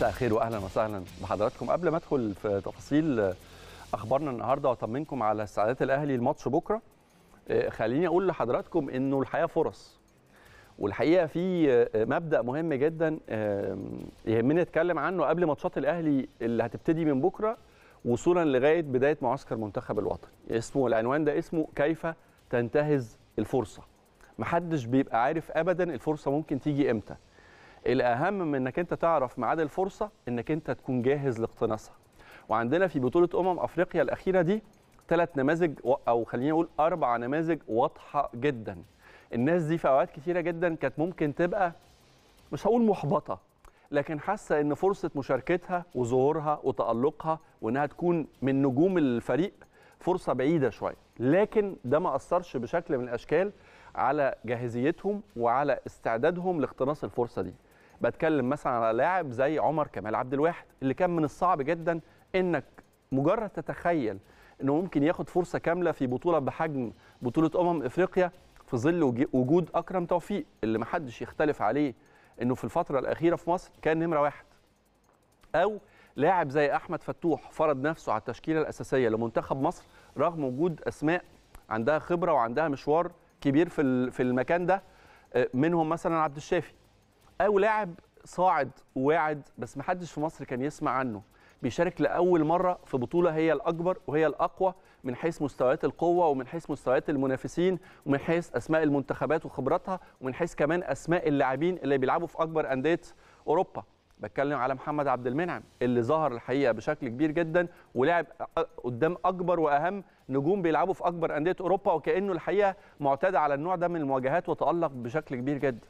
مساء الخير واهلا وسهلا بحضراتكم قبل ما ادخل في تفاصيل اخبارنا النهارده واطمنكم على استعدادات الاهلي الماتش بكره آه، خليني اقول لحضراتكم انه الحياه فرص والحقيقه في آه، مبدا مهم جدا يهمني اتكلم عنه قبل ماتشات الاهلي اللي هتبتدي من بكره وصولا لغايه بدايه معسكر منتخب الوطن اسمه العنوان ده اسمه كيف تنتهز الفرصه محدش بيبقى عارف ابدا الفرصه ممكن تيجي امتى الاهم من انك انت تعرف ميعاد الفرصه انك انت تكون جاهز لاقتناصها وعندنا في بطوله امم افريقيا الاخيره دي ثلاث نماذج او خلينا نقول اربع نماذج واضحه جدا الناس دي في اوقات كثيرة جدا كانت ممكن تبقى مش هقول محبطه لكن حاسه ان فرصه مشاركتها وظهورها وتالقها وانها تكون من نجوم الفريق فرصه بعيده شويه لكن ده ما اثرش بشكل من الاشكال على جاهزيتهم وعلى استعدادهم لاقتناص الفرصه دي بتكلم مثلا على لاعب زي عمر كمال عبد الواحد اللي كان من الصعب جدا انك مجرد تتخيل انه ممكن ياخد فرصه كامله في بطوله بحجم بطوله امم افريقيا في ظل وجود اكرم توفيق اللي محدش يختلف عليه انه في الفتره الاخيره في مصر كان نمره واحد او لاعب زي احمد فتوح فرض نفسه على التشكيله الاساسيه لمنتخب مصر رغم وجود اسماء عندها خبره وعندها مشوار كبير في في المكان ده آه، منهم مثلا عبد الشافي او لاعب صاعد وواعد بس محدش في مصر كان يسمع عنه بيشارك لاول مره في بطوله هي الاكبر وهي الاقوى من حيث مستويات القوه ومن حيث مستويات المنافسين ومن حيث اسماء المنتخبات وخبراتها ومن حيث كمان اسماء اللاعبين اللي بيلعبوا في اكبر انديه اوروبا بتكلم على محمد عبد المنعم اللي ظهر الحقيقه بشكل كبير جدا ولعب قدام اكبر واهم نجوم بيلعبوا في اكبر انديه اوروبا وكانه الحقيقه معتاد على النوع ده من المواجهات وتالق بشكل كبير جدا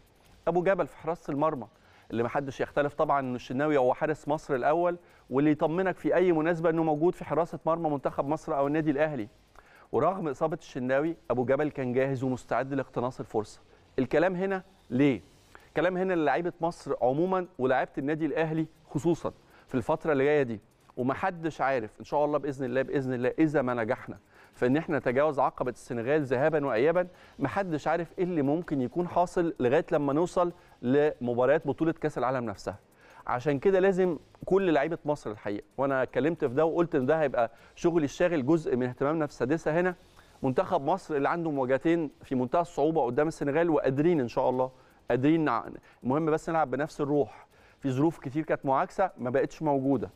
ابو جبل في حراسه المرمى اللي محدش يختلف طبعا ان الشناوي هو حارس مصر الاول واللي يطمنك في اي مناسبه انه موجود في حراسه مرمى منتخب مصر او النادي الاهلي ورغم اصابه الشناوي ابو جبل كان جاهز ومستعد لاقتناص الفرصه الكلام هنا ليه كلام هنا للاعيبه مصر عموما ولاعيبه النادي الاهلي خصوصا في الفتره اللي جايه دي ومحدش عارف ان شاء الله باذن الله باذن الله اذا ما نجحنا فان احنا نتجاوز عقبه السنغال ذهابا وايابا محدش عارف ايه اللي ممكن يكون حاصل لغايه لما نوصل لمباريات بطوله كاس العالم نفسها عشان كده لازم كل لعيبه مصر الحقيقه وانا اتكلمت في ده وقلت ان ده هيبقى شغلي الشاغل جزء من اهتمامنا في السادسه هنا منتخب مصر اللي عنده مواجهتين في منتهى الصعوبه قدام السنغال وقادرين ان شاء الله قادرين المهم بس نلعب بنفس الروح في ظروف كتير كانت معاكسه ما بقتش موجوده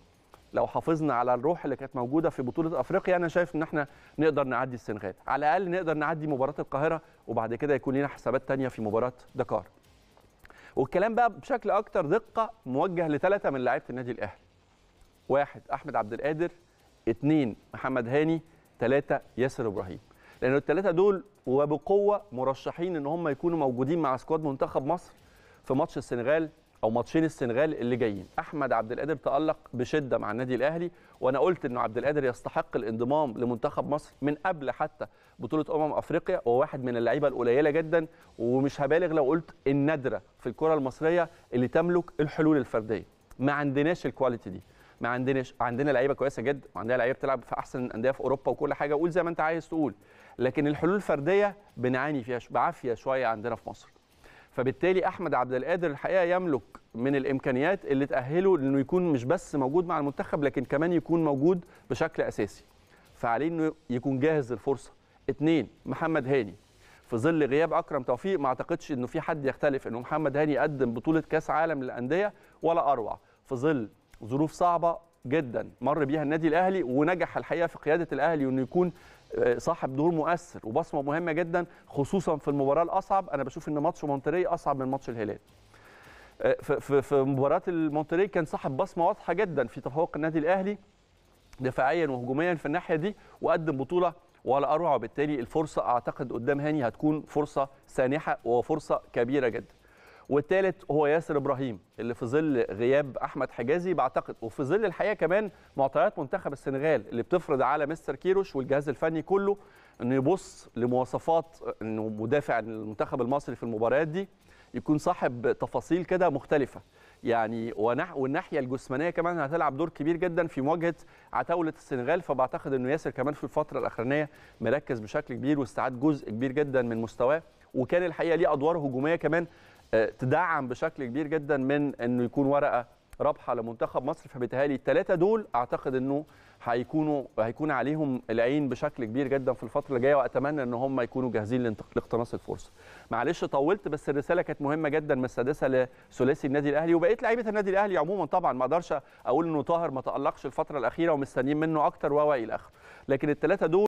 لو حافظنا على الروح اللي كانت موجوده في بطوله افريقيا انا شايف ان احنا نقدر نعدي السنغال على الاقل نقدر نعدي مباراه القاهره وبعد كده يكون لنا حسابات ثانيه في مباراه دكار والكلام بقى بشكل اكتر دقه موجه لثلاثه من لعيبه النادي الاهلي واحد احمد عبد القادر اثنين محمد هاني ثلاثه ياسر ابراهيم لان الثلاثه دول وبقوه مرشحين ان هم يكونوا موجودين مع سكواد منتخب مصر في ماتش السنغال او ماتشين السنغال اللي جايين احمد عبد القادر تالق بشده مع النادي الاهلي وانا قلت انه عبد القادر يستحق الانضمام لمنتخب مصر من قبل حتى بطوله امم افريقيا وهو واحد من اللعيبه القليله جدا ومش هبالغ لو قلت النادره في الكره المصريه اللي تملك الحلول الفرديه ما عندناش الكواليتي دي ما عندناش عندنا لعيبه كويسه جدا وعندنا لعيبه بتلعب في احسن الانديه في اوروبا وكل حاجه قول زي ما انت عايز تقول لكن الحلول الفرديه بنعاني فيها بعافيه شويه عندنا في مصر فبالتالي احمد عبد القادر الحقيقه يملك من الامكانيات اللي تاهله انه يكون مش بس موجود مع المنتخب لكن كمان يكون موجود بشكل اساسي فعليه انه يكون جاهز للفرصه اثنين محمد هاني في ظل غياب اكرم توفيق ما اعتقدش انه في حد يختلف انه محمد هاني قدم بطوله كاس عالم للانديه ولا اروع في ظل ظروف صعبه جدا مر بيها النادي الاهلي ونجح الحقيقه في قياده الاهلي وانه يكون آه، صاحب دور مؤثر وبصمه مهمه جدا خصوصا في المباراه الاصعب انا بشوف ان ماتش مونتري اصعب من ماتش الهلال آه، في في مباراه المونتري كان صاحب بصمه واضحه جدا في تفوق النادي الاهلي دفاعيا وهجوميا في الناحيه دي وقدم بطوله ولا اروع وبالتالي الفرصه اعتقد قدام هاني هتكون فرصه سانحه وفرصه كبيره جدا والثالث هو ياسر ابراهيم اللي في ظل غياب احمد حجازي بعتقد وفي ظل الحقيقه كمان معطيات منتخب السنغال اللي بتفرض على مستر كيروش والجهاز الفني كله انه يبص لمواصفات انه مدافع المنتخب المصري في المباريات دي يكون صاحب تفاصيل كده مختلفه يعني والناحيه الجسمانيه كمان هتلعب دور كبير جدا في مواجهه عتاوله السنغال فبعتقد انه ياسر كمان في الفتره الاخرانيه مركز بشكل كبير واستعاد جزء كبير جدا من مستواه وكان الحقيقه ليه ادوار هجوميه كمان آه، تدعم بشكل كبير جدا من انه يكون ورقه رابحه لمنتخب مصر فبتهالي الثلاثه دول اعتقد انه هيكونوا هيكون عليهم العين بشكل كبير جدا في الفتره اللي جايه واتمنى ان هم يكونوا جاهزين لاقتناص الفرصه. معلش طولت بس الرساله كانت مهمه جدا من السادسه لثلاثي النادي الاهلي وبقيه لعيبه النادي الاهلي عموما طبعا ما اقدرش اقول انه طاهر ما تالقش الفتره الاخيره ومستنيين منه اكتر و الى اخره لكن الثلاثه دول